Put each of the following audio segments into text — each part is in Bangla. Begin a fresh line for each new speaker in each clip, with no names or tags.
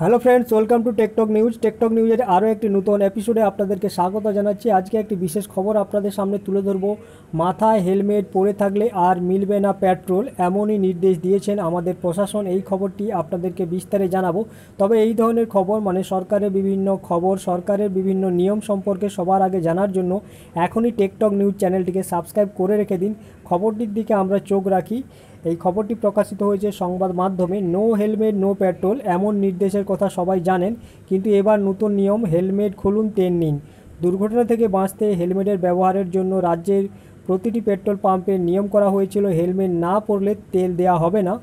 hello friends welcome to TechTalk news TechTalk নিউজের আরও একটি নতুন এপিসোডে আপনাদেরকে স্বাগত জানাচ্ছি আজকে একটি বিশেষ খবর আপনাদের সামনে তুলে ধরব মাথায় হেলমেট পরে থাকলে আর মিলবে না পেট্রোল এমনই নির্দেশ দিয়েছেন আমাদের প্রশাসন এই খবরটি আপনাদেরকে বিস্তারে জানাবো তবে এই ধরনের খবর মানে সরকারের বিভিন্ন খবর সরকারের বিভিন্ন নিয়ম সম্পর্কে সবার আগে জানার জন্য এখনই টেকটক নিউজ চ্যানেলটিকে সাবস্ক্রাইব করে রেখে দিন খবরটির দিকে আমরা চোখ রাখি এই খবরটি প্রকাশিত হয়েছে সংবাদ মাধ্যমে নো হেলমেট নো পেট্রোল এমন নির্দেশের কথা সবাই জানেন কিন্তু এবার নতুন নিয়ম হেলমেট খুলুন তেল নিন দুর্ঘটনা থেকে বাঁচতে হেলমেটের ব্যবহারের জন্য রাজ্যের প্রতিটি পেট্রোল পাম্পে নিয়ম করা হয়েছিল হেলমেট না পরলে তেল দেয়া হবে না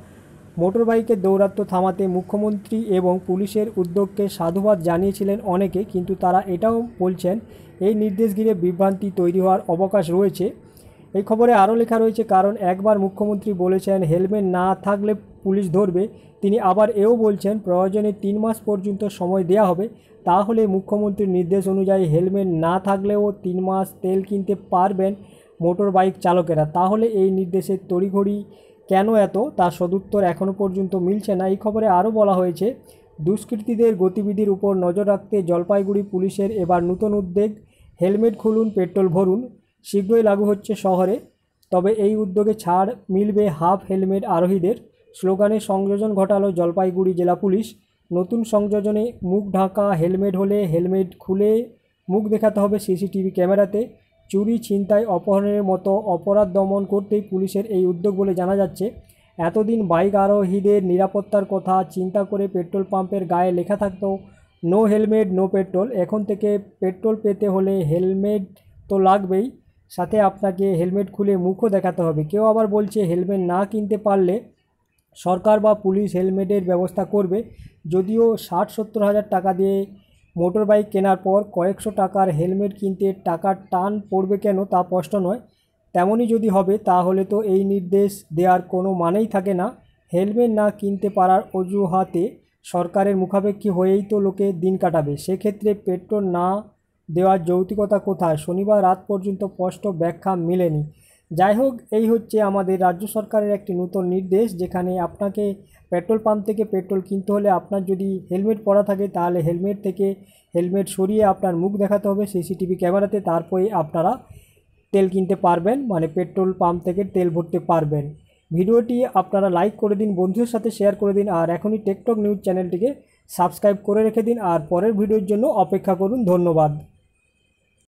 বাইকের দৌরাত্ম্য থামাতে মুখ্যমন্ত্রী এবং পুলিশের উদ্যোগকে সাধুবাদ জানিয়েছিলেন অনেকে কিন্তু তারা এটাও বলছেন এই নির্দেশ ঘিরে বিভ্রান্তি তৈরি হওয়ার অবকাশ রয়েছে এই খবরে আরও লেখা রয়েছে কারণ একবার মুখ্যমন্ত্রী বলেছেন হেলমেট না থাকলে পুলিশ ধরবে তিনি আবার এও বলছেন প্রয়োজনে তিন মাস পর্যন্ত সময় দেয়া হবে তাহলে মুখ্যমন্ত্রীর নির্দেশ অনুযায়ী হেলমেট না থাকলেও তিন মাস তেল কিনতে পারবেন মোটর বাইক চালকেরা তাহলে এই নির্দেশের তড়িঘড়ি কেন এত তার সদুত্তর এখনও পর্যন্ত মিলছে না এই খবরে আরও বলা হয়েছে দুষ্কৃতীদের গতিবিধির উপর নজর রাখতে জলপাইগুড়ি পুলিশের এবার নূতন উদ্যোগ হেলমেট খুলুন পেট্রোল ভরুন শীঘ্রই লাগু হচ্ছে শহরে তবে এই উদ্যোগে ছাড় মিলবে হাফ হেলমেট আরোহীদের স্লোগানে সংযোজন ঘটালো জলপাইগুড়ি জেলা পুলিশ নতুন সংযোজনে মুখ ঢাকা হেলমেট হলে হেলমেট খুলে মুখ দেখাতে হবে সিসিটিভি ক্যামেরাতে চুরি ছিনতাই অপহরণের মতো অপরাধ দমন করতেই পুলিশের এই উদ্যোগ বলে জানা যাচ্ছে এতদিন বাইক আরোহীদের নিরাপত্তার কথা চিন্তা করে পেট্রোল পাম্পের গায়ে লেখা থাকতো নো হেলমেট নো পেট্রোল এখন থেকে পেট্রোল পেতে হলে হেলমেট তো লাগবেই সাথে আপনাকে হেলমেট খুলে মুখও দেখাতে হবে কেউ আবার বলছে হেলমেট না কিনতে পারলে সরকার বা পুলিশ হেলমেটের ব্যবস্থা করবে যদিও ষাট সত্তর হাজার টাকা দিয়ে মোটর বাইক কেনার পর কয়েকশো টাকার হেলমেট কিনতে টাকার টান পড়বে কেন তা স্পষ্ট নয় তেমনই যদি হবে তাহলে তো এই নির্দেশ দেওয়ার কোনো মানেই থাকে না হেলমেট না কিনতে পারার অজুহাতে সরকারের মুখাপেক্ষী হয়েই তো লোকে দিন কাটাবে সেক্ষেত্রে পেট্রোল না দেওয়ার যৌতিকতা কোথায় শনিবার রাত পর্যন্ত স্পষ্ট ব্যাখ্যা মেলেনি যাই হোক এই হচ্ছে আমাদের রাজ্য সরকারের একটি নতুন নির্দেশ যেখানে আপনাকে পেট্রোল পাম্প থেকে পেট্রোল কিনতে হলে আপনার যদি হেলমেট পরা থাকে তাহলে হেলমেট থেকে হেলমেট সরিয়ে আপনার মুখ দেখাতে হবে সিসিটিভি ক্যামেরাতে তারপরে আপনারা তেল কিনতে পারবেন মানে পেট্রোল পাম্প থেকে তেল ভরতে পারবেন ভিডিওটি আপনারা লাইক করে দিন বন্ধুদের সাথে শেয়ার করে দিন আর এখনই টেকটক নিউজ চ্যানেলটিকে সাবস্ক্রাইব করে রেখে দিন আর পরের ভিডিওর জন্য অপেক্ষা করুন ধন্যবাদ